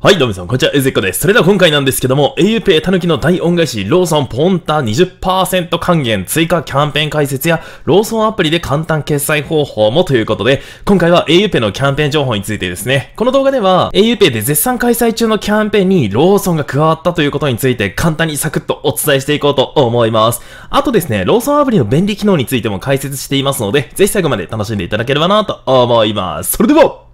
はい、どうもさん、こんにちは、エゼッコです。それでは今回なんですけども、auPay たぬの大恩返し、ローソンポンタ20%還元追加キャンペーン解説や、ローソンアプリで簡単決済方法もということで、今回は auPay のキャンペーン情報についてですね、この動画では auPay で絶賛開催中のキャンペーンにローソンが加わったということについて、簡単にサクッとお伝えしていこうと思います。あとですね、ローソンアプリの便利機能についても解説していますので、ぜひ最後まで楽しんでいただければなと思います。それでは、行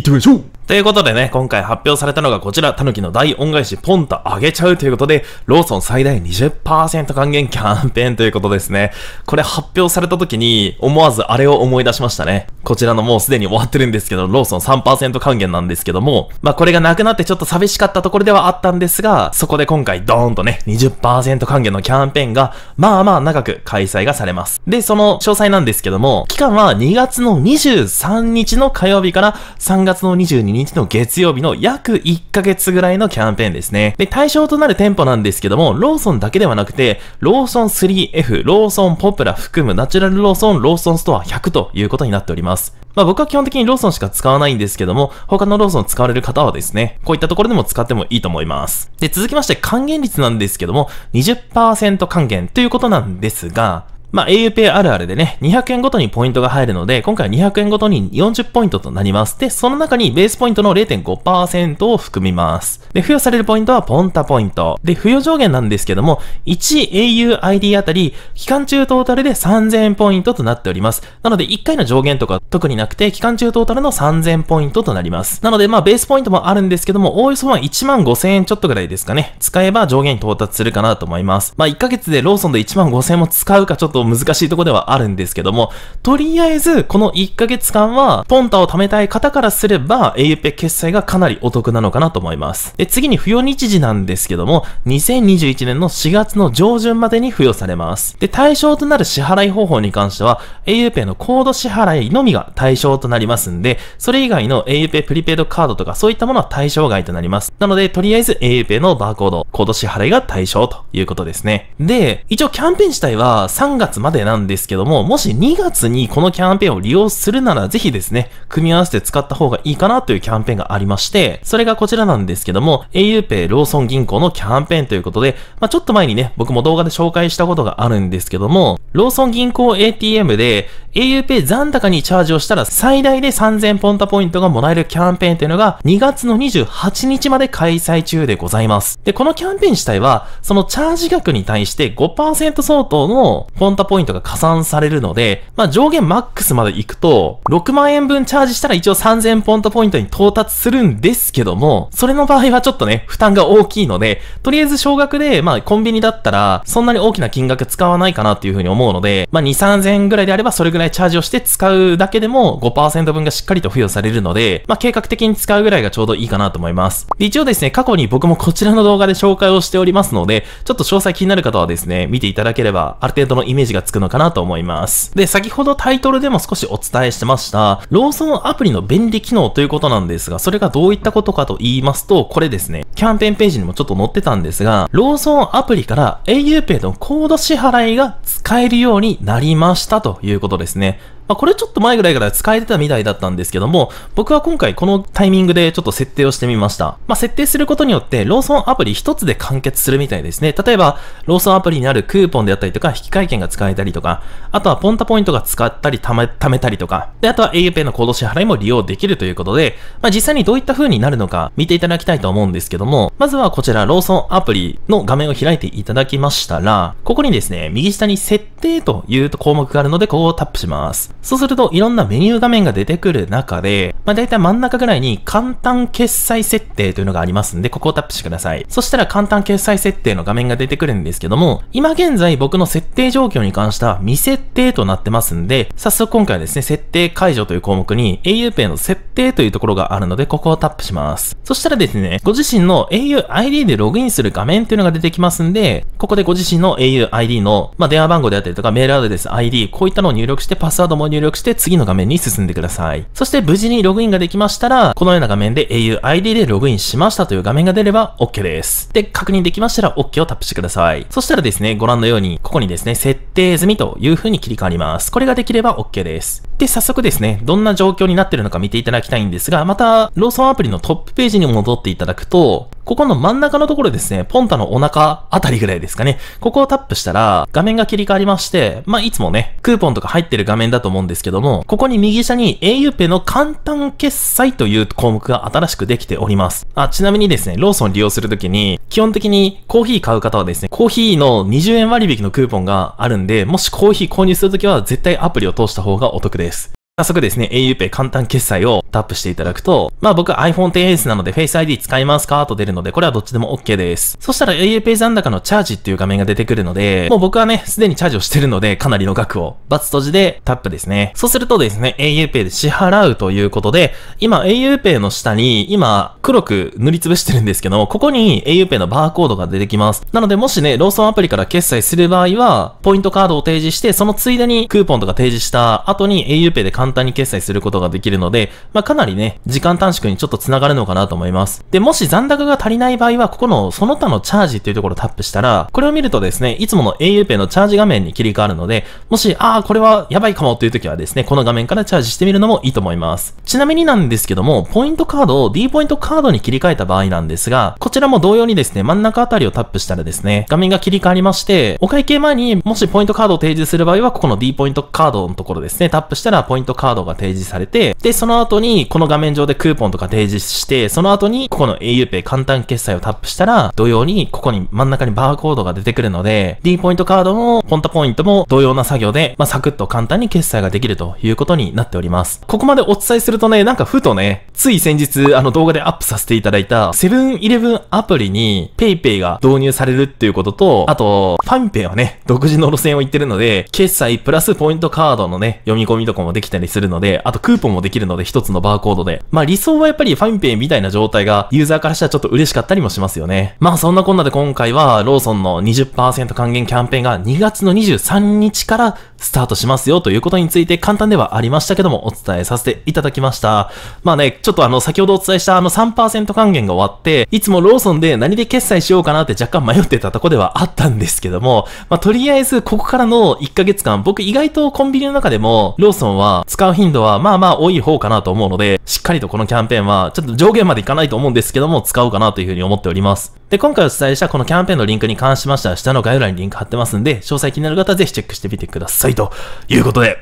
ってみましょうということでね、今回発表されたのがこちら、タヌキの大恩返しポンと上げちゃうということで、ローソン最大20%還元キャンペーンということですね。これ発表された時に、思わずあれを思い出しましたね。こちらのもうすでに終わってるんですけど、ローソン3%還元なんですけども、まあこれがなくなってちょっと寂しかったところではあったんですが、そこで今回ドーンとね、20%還元のキャンペーンが、まあまあ長く開催がされます。で、その詳細なんですけども、期間は2月の23日の火曜日から3月の22日日の月曜日の約1ヶ月ぐらいのキャンペーンですね。で、対象となる店舗なんですけども、ローソンだけではなくて、ローソン 3F、ローソンポプラ含むナチュラルローソン、ローソンストア100ということになっております。まあ僕は基本的にローソンしか使わないんですけども、他のローソン使われる方はですね、こういったところでも使ってもいいと思います。で、続きまして還元率なんですけども、20%還元ということなんですが、まあ、auPay あるあるでね、200円ごとにポイントが入るので、今回は200円ごとに40ポイントとなります。で、その中にベースポイントの0.5%を含みます。で、付与されるポイントはポンタポイント。で、付与上限なんですけども、1auID あたり、期間中トータルで3000ポイントとなっております。なので、1回の上限とか特になくて、期間中トータルの3000ポイントとなります。なので、まあ、ベースポイントもあるんですけども、おおよそは1万5000円ちょっとぐらいですかね。使えば上限に到達するかなと思います。まあ、1ヶ月でローソンで1万5000円も使うかちょっとと難しいとこではあるんですけども、とりあえず、この1ヶ月間は、ポンタを貯めたい方からすれば、a u p ペ決済がかなりお得なのかなと思います。で、次に付与日時なんですけども、2021年の4月の上旬までに付与されます。で、対象となる支払い方法に関しては、a u p ペのコード支払いのみが対象となりますんで、それ以外の a u p ペプリペイドカードとかそういったものは対象外となります。なので、とりあえず a u p ペのバーコード、コード支払いが対象ということですね。で、一応キャンペーン自体は3月までなんですけども、もし2月にこのキャンペーンを利用するなら、ぜひですね、組み合わせて使った方がいいかなというキャンペーンがありまして、それがこちらなんですけども、auPay ローソン銀行のキャンペーンということで、まあ、ちょっと前にね、僕も動画で紹介したことがあるんですけども、ローソン銀行 ATM で auPay 残高にチャージをしたら最大で3000ポンタポイントがもらえるキャンペーンというのが2月の28日まで開催中でございます。で、このキャンペーン自体は、そのチャージ額に対して5%相当のポンタポイントが加算されるので、まあ、上限マックスまで行くと、6万円分チャージしたら一応3000ポンタポイントに到達するんですけども、それの場合はちょっとね、負担が大きいので、とりあえず少額で、まあ、コンビニだったら、そんなに大きな金額使わないかなっていう風に思うので、まあ、2、3000ぐらいであればそれぐらいチャージをして使うだけでも5%分がしっかりと付与されるので、まあ、計画的に使うぐらいがちょうどいいかなと思います。一応ですね、過去に僕もこちらの動画で紹介をしておりますので、ちょっと詳細気になる方はですね、見ていただければ、ある程度のイメージジがつくのかなと思います。で、先ほどタイトルでも少しお伝えしてました、ローソンアプリの便利機能ということなんですが、それがどういったことかと言いますと、これですね、キャンペーンページにもちょっと載ってたんですが、ローソンアプリから auPay のコード支払いが使えるようになりましたということですね。まあ、これちょっと前ぐらいから使えてたみたいだったんですけども、僕は今回このタイミングでちょっと設定をしてみました。まあ、設定することによって、ローソンアプリ一つで完結するみたいですね。例えば、ローソンアプリにあるクーポンであったりとか、引換券が使えたりとか、あとはポンタポイントが使ったり、貯め、貯めたりとか、で、あとは auPay のド支払いも利用できるということで、まあ、実際にどういった風になるのか見ていただきたいと思うんですけども、まずはこちら、ローソンアプリの画面を開いていただきましたら、ここにですね、右下に設定という項目があるので、ここをタップします。そうすると、いろんなメニュー画面が出てくる中で、まあ、大体真ん中ぐらいに簡単決済設定というのがありますんで、ここをタップしてください。そしたら簡単決済設定の画面が出てくるんですけども、今現在僕の設定状況に関しては未設定となってますんで、早速今回はですね、設定解除という項目に auPay の設定というところがあるので、ここをタップします。そしたらですね、ご自身の auID でログインする画面というのが出てきますんで、ここでご自身の auID の、まあ、電話番号であったりとかメールアドレス ID、こういったのを入力してパスワードも入力入力して次の画面に進んでください。そして無事にログインができましたら、このような画面で auID でログインしましたという画面が出れば OK です。で、確認できましたら OK をタップしてください。そしたらですね、ご覧のように、ここにですね、設定済みという風に切り替わります。これができれば OK です。で、早速ですね、どんな状況になってるのか見ていただきたいんですが、また、ローソンアプリのトップページに戻っていただくと、ここの真ん中のところですね、ポンタのお腹あたりぐらいですかね。ここをタップしたら、画面が切り替わりまして、まあ、いつもね、クーポンとか入ってる画面だと思うんですけども、ここに右下に auPay の簡単決済という項目が新しくできております。あ、ちなみにですね、ローソン利用するときに、基本的にコーヒー買う方はですね、コーヒーの20円割引のクーポンがあるんで、もしコーヒー購入するときは絶対アプリを通した方がお得です。早速ですね、auPay 簡単決済をタップしていただくと、まあ僕 iPhone XS なので Face ID 使いますかと出るので、これはどっちでも OK です。そしたら auPay 残高のチャージっていう画面が出てくるので、もう僕はね、すでにチャージをしてるので、かなりの額を、バツ閉じでタップですね。そうするとですね、auPay で支払うということで、今 auPay の下に、今黒く塗りつぶしてるんですけど、ここに auPay のバーコードが出てきます。なのでもしね、ローソンアプリから決済する場合は、ポイントカードを提示して、そのついでにクーポンとか提示した後に auPay で簡簡単に決済することができるので、まあ、かなりね、時間短縮にちょっと繋がるのかなと思います。で、もし残高が足りない場合は、ここのその他のチャージっていうところをタップしたら、これを見るとですね、いつもの auPay のチャージ画面に切り替わるので、もし、ああ、これはやばいかもという時はですね、この画面からチャージしてみるのもいいと思います。ちなみになんですけども、ポイントカードを D ポイントカードに切り替えた場合なんですが、こちらも同様にですね、真ん中あたりをタップしたらですね、画面が切り替わりまして、お会計前にもしポイントカードを提示する場合は、ここの D ポイントカードのところですね、タップしたらポイントカードが提示されて、で、その後にこの画面上でクーポンとか提示して、その後にここの aupay 簡単決済をタップしたら、同様にここに真ん中にバーコードが出てくるので、d ポイントカードもポンタポイントも同様な作業で、まあ、サクッと簡単に決済ができるということになっております。ここまでお伝えするとね、なんかふとね、つい先日あの動画でアップさせていただいた、セブンイレブンアプリに PayPay が導入されるっていうことと、あと、ファミペイはね、独自の路線を行ってるので、決済プラスポイントカードのね、読み込みとかもできたりするので、あとクーポンもできるので一つのバーコードで。まあ理想はやっぱりファミペイみたいな状態がユーザーからしたらちょっと嬉しかったりもしますよね。まあそんなこんなで今回はローソンの20%還元キャンペーンが2月の23日からスタートしますよということについて簡単ではありましたけどもお伝えさせていただきました。まあね、ちょっとあの先ほどお伝えしたあの3%還元が終わって、いつもローソンで何で決済しようかなって若干迷ってたとこではあったんですけども、まあとりあえずここからの1ヶ月間僕意外とコンビニの中でもローソンは使う頻度はまあまあ多い方かなと思うので、しっかりとこのキャンペーンは、ちょっと上限までいかないと思うんですけども、使おうかなというふうに思っております。で、今回お伝えしたこのキャンペーンのリンクに関しましては、下の概要欄にリンク貼ってますんで、詳細気になる方はぜひチェックしてみてください。ということで、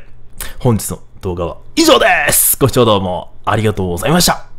本日の動画は以上ですご視聴どうもありがとうございました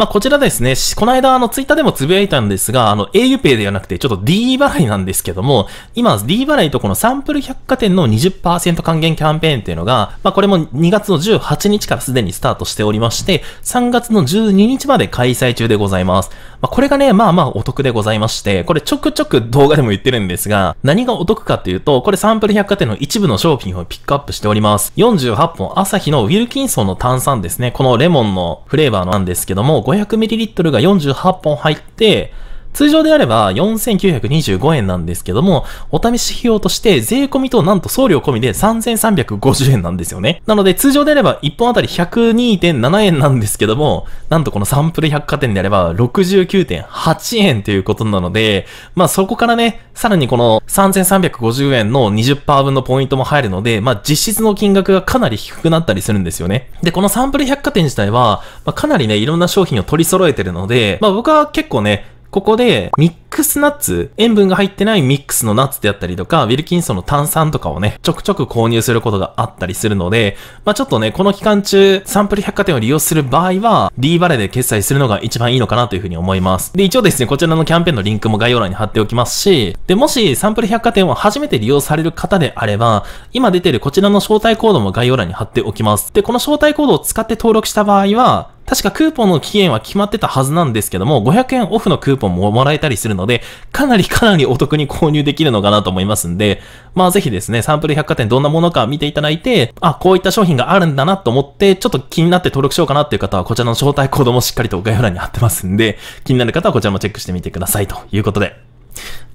まあ、こちらですね、この間、あの、ツイッターでもつぶやいたんですが、あの、auPay ではなくて、ちょっと D 払いなんですけども、今、D 払いとこのサンプル百貨店の20%還元キャンペーンっていうのが、まあ、これも2月の18日からすでにスタートしておりまして、3月の12日まで開催中でございます。まあ、これがね、まあまあお得でございまして、これちょくちょく動画でも言ってるんですが、何がお得かっていうと、これサンプル百貨店の一部の商品をピックアップしております。48本朝日のウィルキンソンの炭酸ですね、このレモンのフレーバーなんですけども、500ml が48本入って、通常であれば4925円なんですけども、お試し費用として税込みとなんと送料込みで3350円なんですよね。なので通常であれば1本あたり102.7円なんですけども、なんとこのサンプル百貨店であれば69.8円ということなので、まあそこからね、さらにこの3350円の20%分のポイントも入るので、まあ実質の金額がかなり低くなったりするんですよね。で、このサンプル百貨店自体は、まあ、かなりね、いろんな商品を取り揃えてるので、まあ僕は結構ね、ここで、ミックスナッツ、塩分が入ってないミックスのナッツであったりとか、ウィルキンソンの炭酸とかをね、ちょくちょく購入することがあったりするので、まあちょっとね、この期間中、サンプル百貨店を利用する場合は、D バレで決済するのが一番いいのかなというふうに思います。で、一応ですね、こちらのキャンペーンのリンクも概要欄に貼っておきますし、で、もしサンプル百貨店を初めて利用される方であれば、今出てるこちらの招待コードも概要欄に貼っておきます。で、この招待コードを使って登録した場合は、確かクーポンの期限は決まってたはずなんですけども、500円オフのクーポンももらえたりするので、かなりかなりお得に購入できるのかなと思いますんで、まあぜひですね、サンプル百貨店どんなものか見ていただいて、あ、こういった商品があるんだなと思って、ちょっと気になって登録しようかなっていう方は、こちらの招待コードもしっかりと概要欄に貼ってますんで、気になる方はこちらもチェックしてみてくださいということで、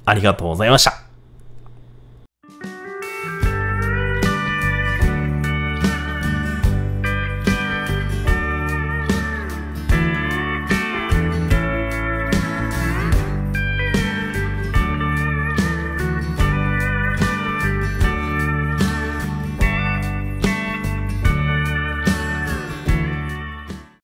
ありがとうございました。